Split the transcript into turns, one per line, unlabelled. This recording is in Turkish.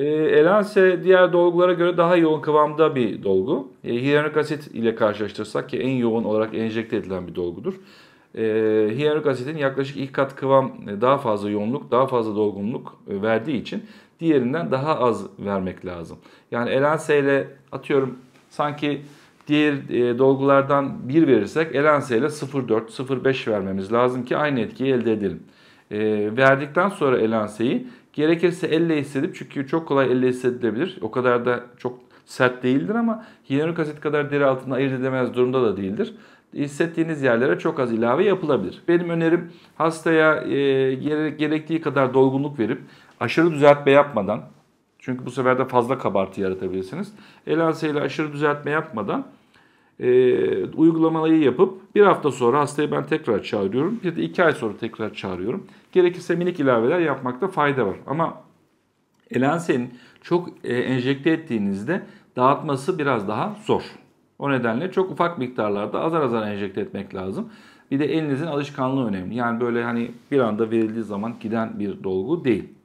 E, elanse diğer dolgulara göre daha yoğun kıvamda bir dolgu. E, hyaluronik asit ile karşılaştırsak ki en yoğun olarak enjekte edilen bir dolgudur. E, hyaluronik asitin yaklaşık ilk kat kıvam e, daha fazla yoğunluk, daha fazla dolgunluk e, verdiği için diğerinden daha az vermek lazım. Yani elanse ile atıyorum sanki diğer e, dolgulardan 1 verirsek elanse ile 0.4, 0.5 vermemiz lazım ki aynı etkiyi elde edelim e, verdikten sonra elanseyi gerekirse elle hissedip çünkü çok kolay elle hissedilebilir. O kadar da çok sert değildir ama hyaluronik asit kadar deri altında ayırt edemez durumda da değildir. Hissettiğiniz yerlere çok az ilave yapılabilir. Benim önerim hastaya e, gerektiği kadar dolgunluk verip aşırı düzeltme yapmadan çünkü bu sefer de fazla kabartı yaratabilirsiniz. Elanse ile aşırı düzeltme yapmadan e, uygulamayı yapıp bir hafta sonra hastayı ben tekrar çağırıyorum. Bir de iki ay sonra tekrar çağırıyorum. Gerekirse minik ilaveler yapmakta fayda var. Ama elansenin çok e, enjekte ettiğinizde dağıtması biraz daha zor. O nedenle çok ufak miktarlarda azar azar enjekte etmek lazım. Bir de elinizin alışkanlığı önemli. Yani böyle hani bir anda verildiği zaman giden bir dolgu değil.